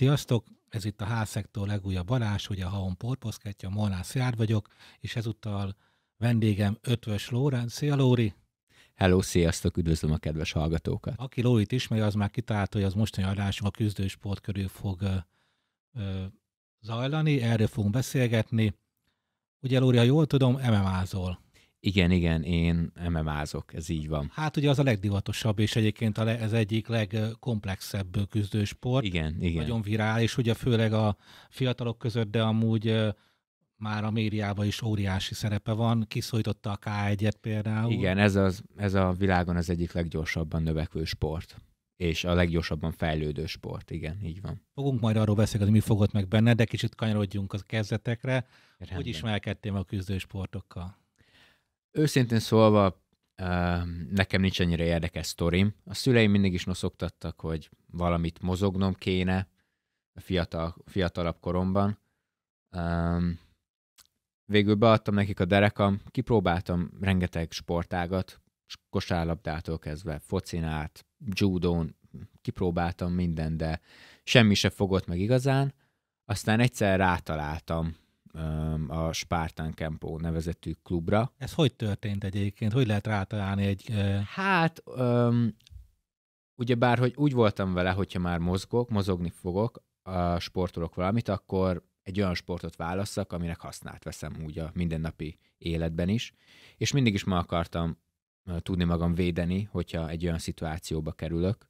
Sziasztok! Ez itt a Hálszektor legújabb adás, ugye a Haon Porposzkettja, Molnász Jár vagyok, és ezúttal vendégem Ötvös Lórán. Szia Lóri! Hello, sziasztok, üdvözlöm a kedves hallgatókat! Aki Lórit ismeri, az már kitalálta, hogy az mostani adásunk a küzdősport körül fog ö, ö, zajlani, erről fogunk beszélgetni. Ugye Lóri, ha jól tudom, MMA-zol. Igen, igen, én MMA-zok, ez így van. Hát ugye az a legdivatosabb, és egyébként ez egyik legkomplexebb küzdősport. Igen, igen. Nagyon virális, ugye főleg a fiatalok között, de amúgy már a médiában is óriási szerepe van, Kiszújtotta a K1-et például. Igen, ez, az, ez a világon az egyik leggyorsabban növekvő sport és a leggyorsabban fejlődő sport, igen, így van. Fogunk majd arról beszélni, mi fogott meg benne, de kicsit kanyarodjunk a kezdetekre. Rendben. Hogy ismerkedtél a küzdősportokkal? Őszintén szólva, nekem nincs annyira érdekes sztorim. A szüleim mindig is noszoktattak, hogy valamit mozognom kéne a fiatal, fiatalabb koromban. Végül beadtam nekik a derekam, kipróbáltam rengeteg sportágat, kosárlabdától kezdve, focinát, judón, kipróbáltam mindent, de semmi se fogott meg igazán. Aztán egyszer rátaláltam Um, a Spartan Campo nevezetű klubra. Ez hogy történt egyébként? Hogy lehet rátalálni egy... Hát, um, ugyebár, hogy úgy voltam vele, hogyha már mozgok, mozogni fogok, a sportolok valamit, akkor egy olyan sportot válasszak, aminek hasznát veszem úgy a mindennapi életben is. És mindig is ma akartam tudni magam védeni, hogyha egy olyan szituációba kerülök.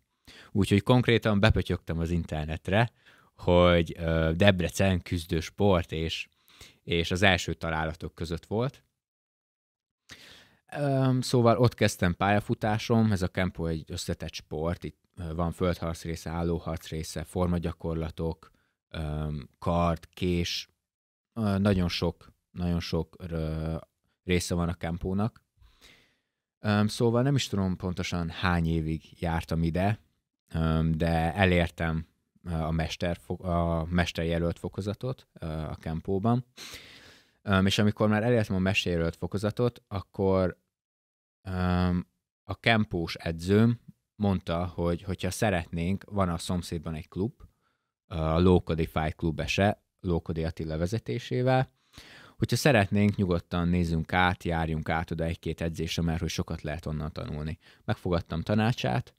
Úgyhogy konkrétan bepötyögtem az internetre, hogy Debrecen Debrecen sport, és és az első találatok között volt. Szóval ott kezdtem pályafutásom, ez a kempó egy összetett sport, itt van földharc része, állóharc része, formagyakorlatok, kard, kés, nagyon sok, nagyon sok része van a kempónak. Szóval nem is tudom pontosan hány évig jártam ide, de elértem a, mester, a mesterjelölt fokozatot a kempóban. És amikor már elértem a mesterjelölt fokozatot, akkor a kempós edzőm mondta, hogy hogyha szeretnénk, van a szomszédban egy klub, a Lókodi Fight Club ese, Lókodi Attila vezetésével, hogyha szeretnénk, nyugodtan nézzünk át, járjunk át oda egy-két edzésre, mert hogy sokat lehet onnan tanulni. Megfogadtam tanácsát,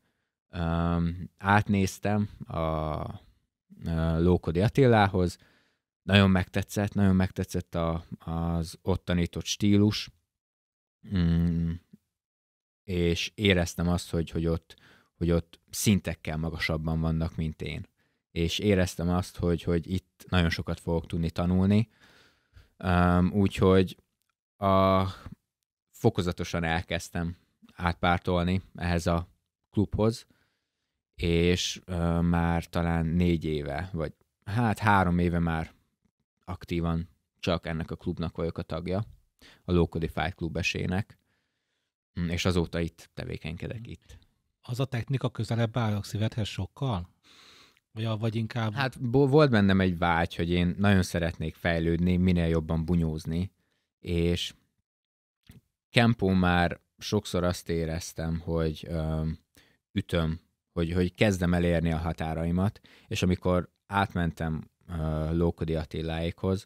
Um, átnéztem a, a Lókodi Attilához, nagyon megtetszett, nagyon megtetszett a, az ott tanított stílus, mm, és éreztem azt, hogy, hogy, ott, hogy ott szintekkel magasabban vannak, mint én. És éreztem azt, hogy, hogy itt nagyon sokat fogok tudni tanulni, um, úgyhogy a, fokozatosan elkezdtem átpártolni ehhez a klubhoz, és ö, már talán négy éve, vagy hát három éve már aktívan csak ennek a klubnak vagyok a tagja, a Lókodi Fight Club esének, mm, és azóta itt tevékenykedek itt. Az a technika közelebb áll a szívedhez sokkal? Vagy, vagy inkább... Hát volt bennem egy vágy, hogy én nagyon szeretnék fejlődni, minél jobban bunyózni, és Kempó már sokszor azt éreztem, hogy ö, ütöm hogy, hogy kezdem elérni a határaimat, és amikor átmentem uh, Lókodi Attiláékhoz,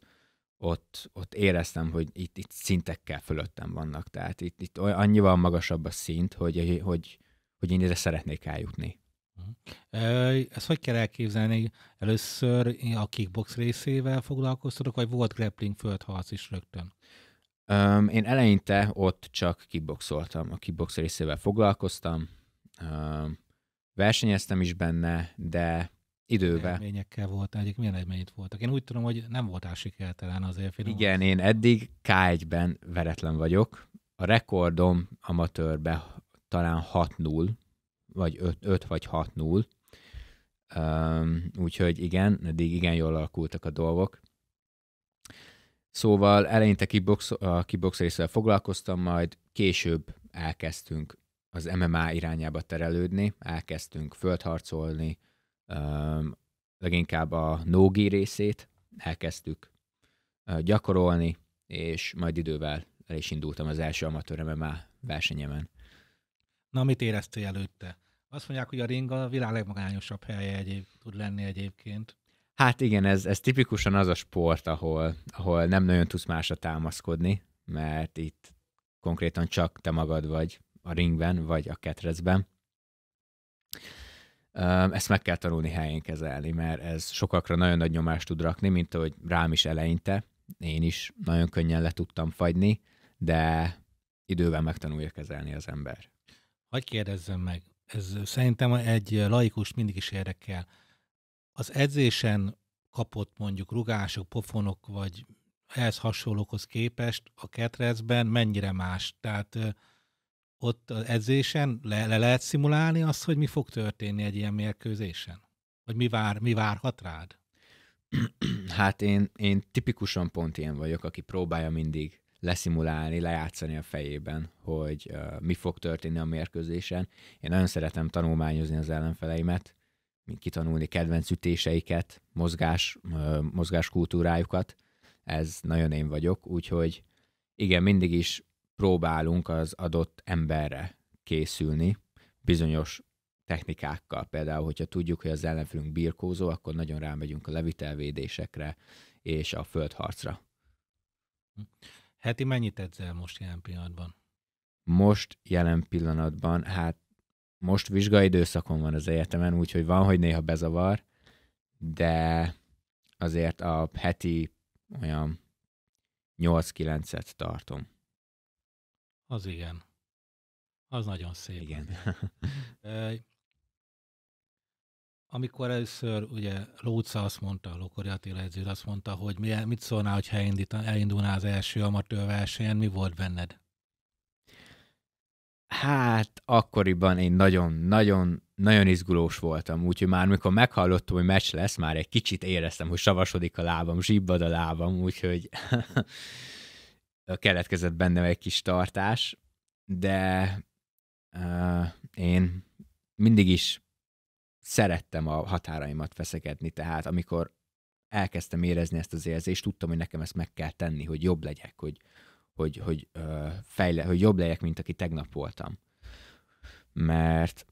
ott, ott éreztem, hogy itt, itt szintekkel fölöttem vannak. Tehát itt, itt annyival magasabb a szint, hogy, hogy, hogy én ide szeretnék eljutni. Ezt hogy kell elképzelni? Először a kickbox részével foglalkoztatok, vagy volt grappling földharc is rögtön? Um, én eleinte ott csak kickboxoltam, a kickbox részével foglalkoztam, um, Versenyeztem is benne, de idővel. Eredményekkel volt, egyik milyen eredményt voltak? Én úgy tudom, hogy nem voltál sikertelen azért. Finom. Igen, én eddig K1-ben veretlen vagyok. A rekordom amatőrbe talán 6-0, vagy 5, 5 vagy 6-0. Um, úgyhogy igen, eddig igen jól alakultak a dolgok. Szóval eleinte kibox, a kibox részvel foglalkoztam, majd később elkezdtünk az MMA irányába terelődni, elkezdtünk földharcolni, leginkább a nógi részét elkezdtük gyakorolni, és majd idővel el is indultam az első amatőr MMA versenyemen. Na, mit éreztél előtte? Azt mondják, hogy a ring a világ legmagányosabb helye egyéb, tud lenni egyébként. Hát igen, ez, ez tipikusan az a sport, ahol, ahol nem nagyon tudsz másra támaszkodni, mert itt konkrétan csak te magad vagy a ringben, vagy a ketrecben. Ezt meg kell tanulni helyén kezelni, mert ez sokakra nagyon nagy nyomást tud rakni, mint ahogy rám is eleinte. Én is nagyon könnyen le tudtam fagyni, de idővel megtanulja kezelni az ember. Hogy kérdezzem meg, ez szerintem egy laikus mindig is érdekel. Az edzésen kapott mondjuk rugások, pofonok, vagy ehhez hasonlókhoz képest a ketrecben mennyire más? Tehát ott az edzésen le, le lehet szimulálni azt, hogy mi fog történni egy ilyen mérkőzésen? Vagy mi, vár, mi várhat rád? Hát én, én tipikusan pont ilyen vagyok, aki próbálja mindig leszimulálni, lejátszani a fejében, hogy uh, mi fog történni a mérkőzésen. Én nagyon szeretem tanulmányozni az ellenfeleimet, kitanulni kedvenc ütéseiket, mozgás, uh, mozgáskultúrájukat. Ez nagyon én vagyok, úgyhogy igen, mindig is próbálunk az adott emberre készülni bizonyos technikákkal. Például, hogyha tudjuk, hogy az ellenfélünk birkózó, akkor nagyon rámegyünk a levitelvédésekre és a földharcra. Heti mennyit edzel most jelen pillanatban? Most jelen pillanatban, hát most vizsgai időszakon van az egyetemen, úgyhogy van, hogy néha bezavar, de azért a heti olyan 8-9-et tartom. Az igen. Az nagyon szép. Igen. Amikor először ugye Lóca azt mondta, Lokori Attila edződ azt mondta, hogy mi, mit szólnál, hogyha elindulná az első amatőr versenyen, mi volt benned? Hát akkoriban én nagyon-nagyon nagyon izgulós voltam, úgyhogy már mikor meghallottam, hogy meccs lesz, már egy kicsit éreztem, hogy savasodik a lábam, zsibbad a lábam, úgyhogy keletkezett bennem egy kis tartás, de uh, én mindig is szerettem a határaimat feszegetni, tehát amikor elkezdtem érezni ezt az érzést, tudtam, hogy nekem ezt meg kell tenni, hogy jobb legyek, hogy, hogy, hogy, uh, fejle, hogy jobb legyek, mint aki tegnap voltam. Mert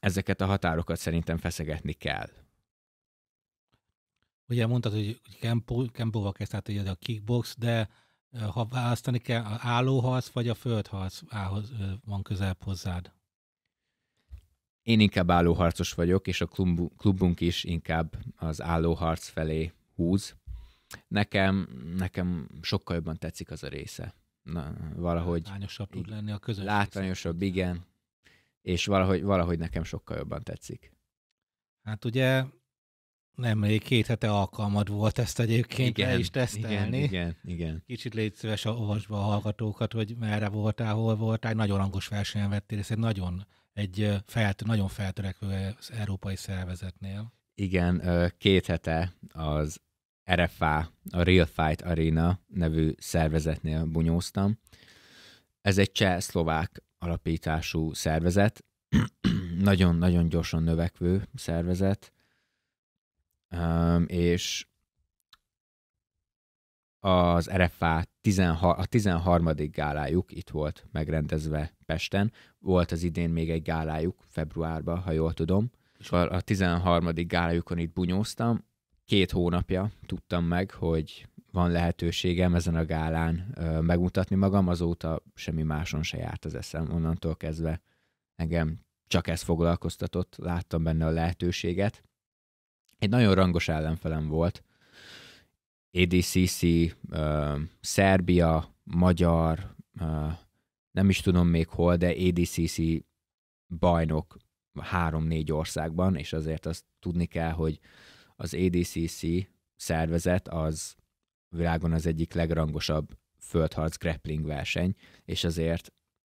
ezeket a határokat szerintem feszegetni kell. Ugye mondtad, hogy kempóval kezdtél, hogy a kickbox, de ha választani kell, a állóharc vagy a földharc van közelebb hozzád? Én inkább állóharcos vagyok, és a klubunk is inkább az állóharc felé húz. Nekem, nekem sokkal jobban tetszik az a része. Na, valahogy látványosabb tud lenni a közönség. Látványosabb, igen. És valahogy, valahogy nekem sokkal jobban tetszik. Hát ugye Nemrég két hete alkalmad volt ezt egyébként igen, is tesztelni. Igen, igen, igen. Kicsit légy szíves, a olvasba a hallgatókat, hogy merre voltál, hol voltál. Egy nagyon rangos versenyen vettél részt, egy nagyon, egy felt, nagyon feltörekvő európai szervezetnél. Igen, két hete az RFA, a Real Fight Arena nevű szervezetnél bunyóztam. Ez egy cseh-szlovák alapítású szervezet, nagyon-nagyon gyorsan növekvő szervezet, Um, és az RFA 16, a 13. gálájuk itt volt megrendezve Pesten. Volt az idén még egy gálájuk februárban, ha jól tudom. És a 13. gálájukon itt bunyóztam. Két hónapja tudtam meg, hogy van lehetőségem ezen a gálán ö, megmutatni magam, azóta semmi máson se járt az eszem. Onnantól kezdve engem csak ez foglalkoztatott, láttam benne a lehetőséget egy nagyon rangos ellenfelem volt. ADCC, uh, Szerbia, Magyar, uh, nem is tudom még hol, de ADCC bajnok három-négy országban, és azért azt tudni kell, hogy az ADCC szervezet az világon az egyik legrangosabb földharc grappling verseny, és azért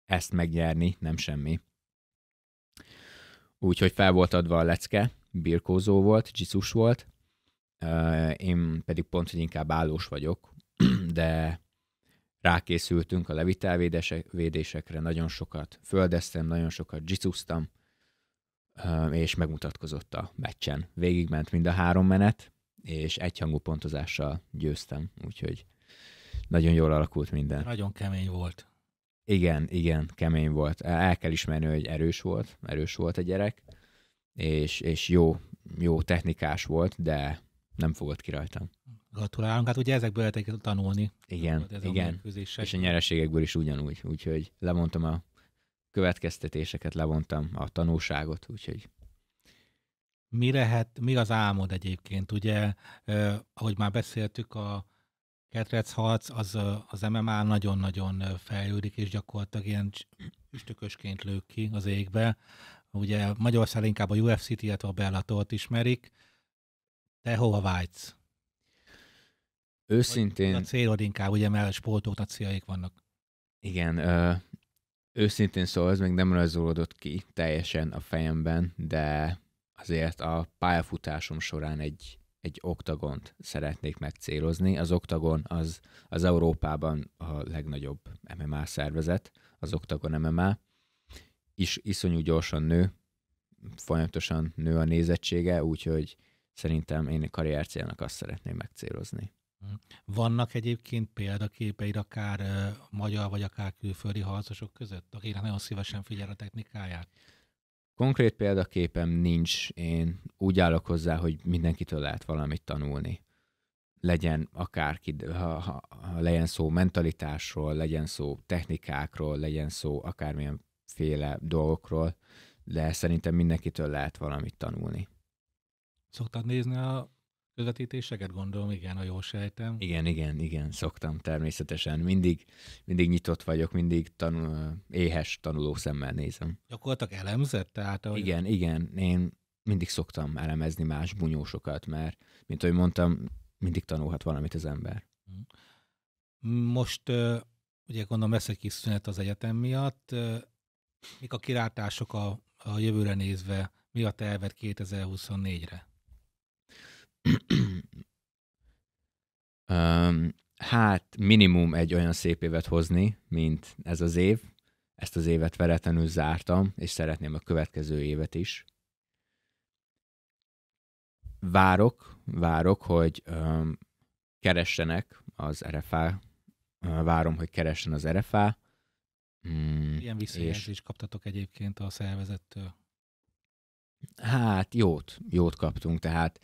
ezt megnyerni nem semmi. Úgyhogy fel volt adva a lecke, birkózó volt, jizus volt, én pedig pont, hogy inkább állós vagyok, de rákészültünk a levitelvédésekre, nagyon sokat földeztem, nagyon sokat jitsusztam, és megmutatkozott a meccsen. Végigment mind a három menet, és egyhangú pontozással győztem, úgyhogy nagyon jól alakult minden. Nagyon kemény volt. Igen, igen, kemény volt. El kell ismerni, hogy erős volt, erős volt a gyerek, és, és jó, jó technikás volt, de nem fogott ki rajtam. Gratulálunk, hát ugye ezekből lehet tanulni. Igen, ez igen. A és a nyereségekből is ugyanúgy, úgyhogy lemondtam a következtetéseket, levontam a tanulságot, úgyhogy mi lehet, mi az álmod egyébként? Ugye, eh, ahogy már beszéltük, a ketrecharc az, az MMA nagyon-nagyon fejlődik, és gyakorlatilag ilyen üstökösként lők ki az égbe. Ugye Magyarország inkább a UFC-t, illetve a Bellatort ismerik. Te hova vágysz? Őszintén... A célod inkább, ugye, mert a sportoknak céljaik vannak. Igen, ö, őszintén szól, ez még nem rajzolódott ki teljesen a fejemben, de azért a pályafutásom során egy, egy oktagont szeretnék megcélozni. Az oktagon az, az Európában a legnagyobb MMA szervezet, az oktagon MMA is iszonyú gyorsan nő, folyamatosan nő a nézettsége, úgyhogy szerintem én karrier célnak azt szeretném megcélozni. Vannak egyébként példaképeid akár magyar vagy akár külföldi harcosok között, akikre nagyon szívesen figyel a technikáját? Konkrét példaképem nincs. Én úgy állok hozzá, hogy mindenkitől lehet valamit tanulni. Legyen akárki, ha, ha, ha legyen szó mentalitásról, legyen szó technikákról, legyen szó akármilyen féle dolgokról, de szerintem mindenkitől lehet valamit tanulni. Szoktad nézni a közvetítéseket, gondolom, igen, a jó sejtem. Igen, igen, igen, szoktam természetesen. Mindig, mindig nyitott vagyok, mindig tanul, éhes tanuló szemmel nézem. Gyakorlatilag elemzett? Tehát, ahogy... Igen, igen, én mindig szoktam elemezni más bunyósokat, mert, mint ahogy mondtam, mindig tanulhat valamit az ember. Mm. Most ugye gondolom lesz egy kis szünet az egyetem miatt, Mik a kirátások a, a jövőre nézve? Mi a terved 2024-re? um, hát minimum egy olyan szép évet hozni, mint ez az év. Ezt az évet veretlenül zártam, és szeretném a következő évet is. Várok, várok, hogy um, keressenek az RFA, er várom, hogy keressen az RFA, er Mm, Ilyen visszajelzést és... kaptatok egyébként a szervezettől? Hát jót, jót kaptunk, tehát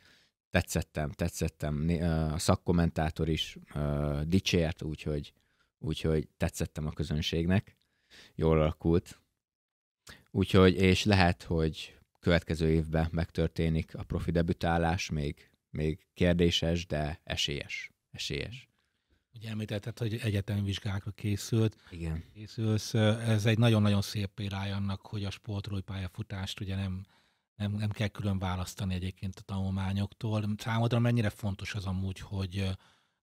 tetszettem, tetszettem. A szakkommentátor is uh, dicsért, úgyhogy, úgyhogy tetszettem a közönségnek. Jól alakult. Úgyhogy, és lehet, hogy következő évben megtörténik a profi debütálás, még, még kérdéses, de esélyes. Esélyes. Ugye említetted, hogy egyetemi vizsgákra készült. Igen. Készülsz. Ez egy nagyon-nagyon szép példája annak, hogy a sportolói pályafutást ugye nem, nem, nem kell külön választani egyébként a tanulmányoktól. Számodra mennyire fontos az amúgy, hogy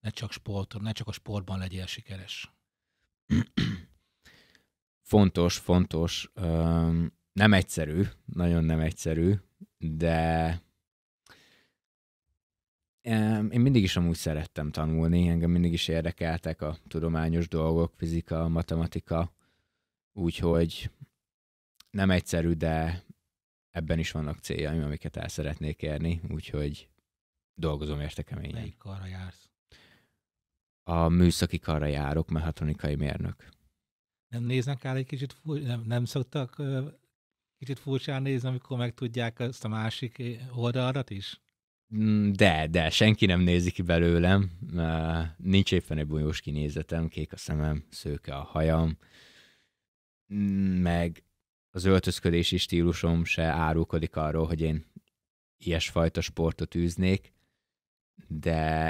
ne csak, sport, ne csak a sportban legyél sikeres? fontos, fontos. Nem egyszerű, nagyon nem egyszerű, de én mindig is amúgy szerettem tanulni, engem mindig is érdekeltek a tudományos dolgok, fizika, matematika, úgyhogy nem egyszerű, de ebben is vannak céljaim, amiket el szeretnék érni, úgyhogy dolgozom érte keményen. Melyik karra jársz? A műszaki karra járok, mechatronikai mérnök. Nem néznek el egy kicsit, fur... nem, nem szoktak kicsit furcsán nézni, amikor megtudják azt a másik oldalat is? Mm, de, de, senki nem nézi ki belőlem. Nincs éppen egy bolyós kinézetem, kék a szemem, szőke a hajam, mm, meg az öltözködési stílusom se árulkodik arról, hogy én ilyesfajta sportot űznék, de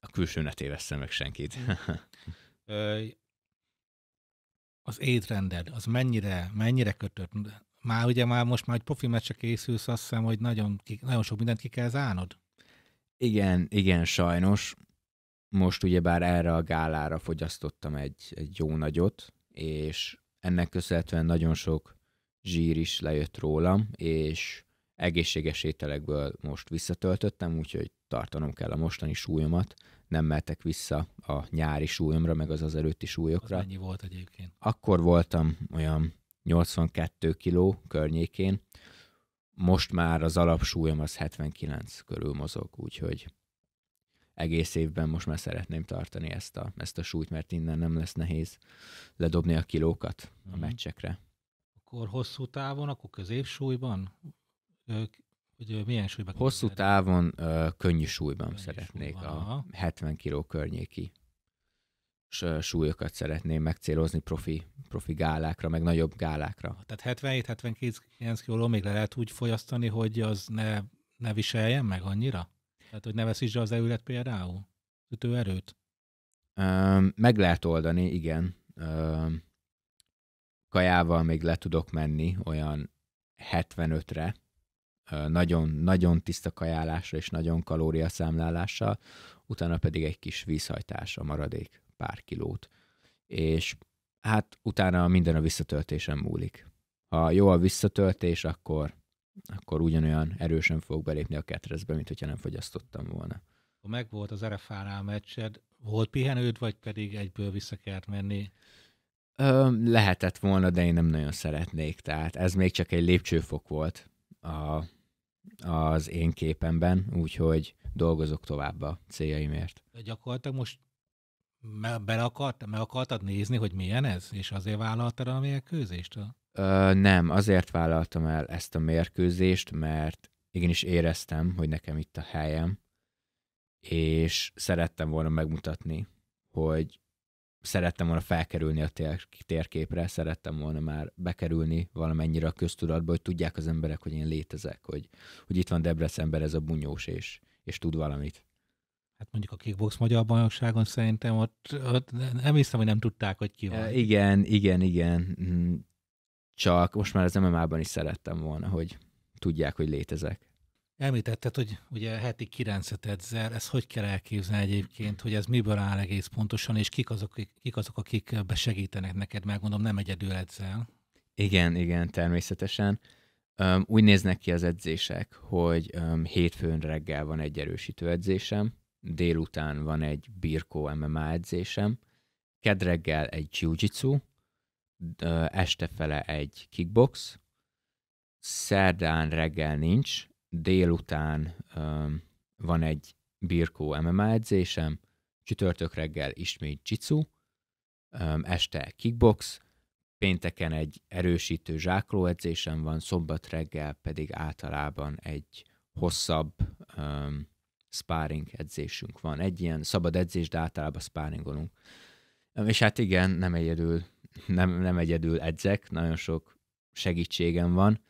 a külső ne tévesszem meg senkit. Hm. az étrended, az mennyire, mennyire kötött már ugye már most már egy profi meccse készülsz, azt hiszem, hogy nagyon, nagyon sok mindent ki kell zárnod. Igen, igen, sajnos. Most bár erre a gálára fogyasztottam egy, egy jó nagyot, és ennek köszönhetően nagyon sok zsír is lejött rólam, és egészséges ételekből most visszatöltöttem, úgyhogy tartanom kell a mostani súlyomat. Nem mehetek vissza a nyári súlyomra, meg az az előtti súlyokra. Az mennyi volt egyébként? Akkor voltam olyan 82 kiló környékén, most már az alapsúlyom az 79 körül mozog, úgyhogy egész évben most már szeretném tartani ezt a, ezt a súlyt, mert innen nem lesz nehéz ledobni a kilókat uh-huh. a mhm. meccsekre. Akkor hosszú távon, akkor középsúlyban? Ők, hogy milyen súlyban? Hosszú távon könnyű súlyban könnyű szeretnék súlyban, a 70 kiló környéki súlyokat szeretném megcélozni profi, profi gálákra, meg nagyobb gálákra. Tehát 77-79 kiló még le lehet úgy fogyasztani, hogy az ne, ne viseljen meg annyira? Tehát, hogy ne veszítsd az előlet például? Ütőerőt? meg lehet oldani, igen. kajával még le tudok menni olyan 75-re, nagyon, nagyon tiszta kajálásra és nagyon kalóriaszámlálással, utána pedig egy kis vízhajtás a maradék pár kilót. És hát utána minden a visszatöltésen múlik. Ha jó a visszatöltés, akkor, akkor ugyanolyan erősen fog belépni a ketrezbe, mint hogyha nem fogyasztottam volna. Ha megvolt az RFA-nál meccsed, volt pihenőd, vagy pedig egyből vissza kellett menni? Ö, lehetett volna, de én nem nagyon szeretnék. Tehát ez még csak egy lépcsőfok volt a, az én képemben, úgyhogy dolgozok tovább a céljaimért. De gyakorlatilag most be akart, meg akartad nézni, hogy milyen ez? És azért vállaltad a mérkőzést? Ö, nem, azért vállaltam el ezt a mérkőzést, mert igenis éreztem, hogy nekem itt a helyem, és szerettem volna megmutatni, hogy szerettem volna felkerülni a térképre, szerettem volna már bekerülni valamennyire a köztudatba, hogy tudják az emberek, hogy én létezek, hogy, hogy itt van Debrecenben ez a bunyós, és, és tud valamit. Hát mondjuk a kickbox magyar bajnokságon szerintem ott, ott nem hiszem, hogy nem tudták, hogy ki e, van. igen, igen, igen. Mm. Csak most már az MMA-ban is szerettem volna, hogy tudják, hogy létezek. Említetted, hogy ugye heti 9 edzel, ezt hogy kell elképzelni egyébként, hogy ez miből áll egész pontosan, és kik azok, kik azok akik besegítenek neked, mert gondolom nem egyedül edzel. Igen, igen, természetesen. úgy néznek ki az edzések, hogy hétfőn reggel van egy erősítő edzésem, délután van egy birkó MMA edzésem, kedreggel egy jiu-jitsu, fele egy kickbox, szerdán reggel nincs, délután um, van egy birkó MMA edzésem, csütörtök reggel ismét jitsu, um, este kickbox, pénteken egy erősítő zsákló edzésem van, szombat reggel pedig általában egy hosszabb um, sparring edzésünk van. Egy ilyen szabad edzés, de általában sparringolunk. És hát igen, nem egyedül, nem, nem egyedül edzek, nagyon sok segítségem van.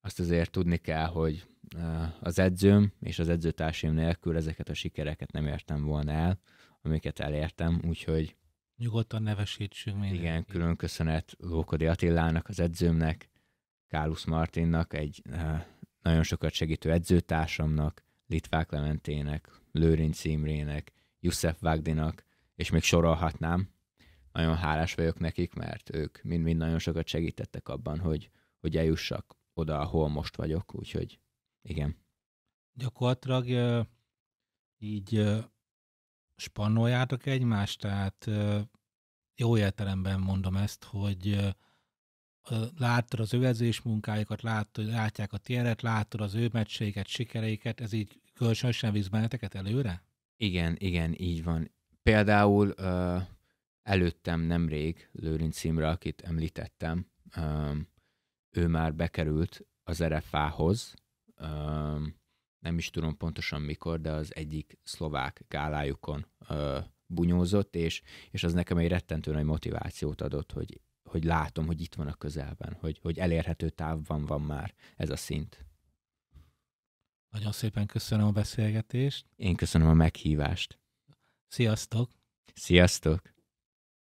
Azt azért tudni kell, hogy az edzőm és az edzőtársaim nélkül ezeket a sikereket nem értem volna el, amiket elértem, úgyhogy Nyugodtan nevesítsünk még. Igen, külön köszönet Lókodi Attilának, az edzőmnek, Kálusz Martinnak, egy nagyon sokat segítő edzőtársamnak, Litvák Lementének, Lőrinc Imrének, Jussef Vágdinak, és még sorolhatnám. Nagyon hálás vagyok nekik, mert ők mind-mind nagyon sokat segítettek abban, hogy, hogy eljussak oda, ahol most vagyok, úgyhogy igen. Gyakorlatilag így spannoljátok egymást, tehát jó értelemben mondom ezt, hogy láttad az övezés munkájukat, láttad, látják a tiéret, láttad az ő meccséket, sikereiket, ez így kölcsönösen visz benneteket előre? Igen, igen, így van. Például előttem nemrég Lőrinc Imre, akit említettem, ő már bekerült az RFA-hoz, er nem is tudom pontosan mikor, de az egyik szlovák gálájukon uh, bunyózott, és, és az nekem egy rettentő nagy motivációt adott, hogy hogy látom, hogy itt van a közelben, hogy, hogy elérhető távban van már ez a szint. Nagyon szépen köszönöm a beszélgetést. Én köszönöm a meghívást. Sziasztok! Sziasztok!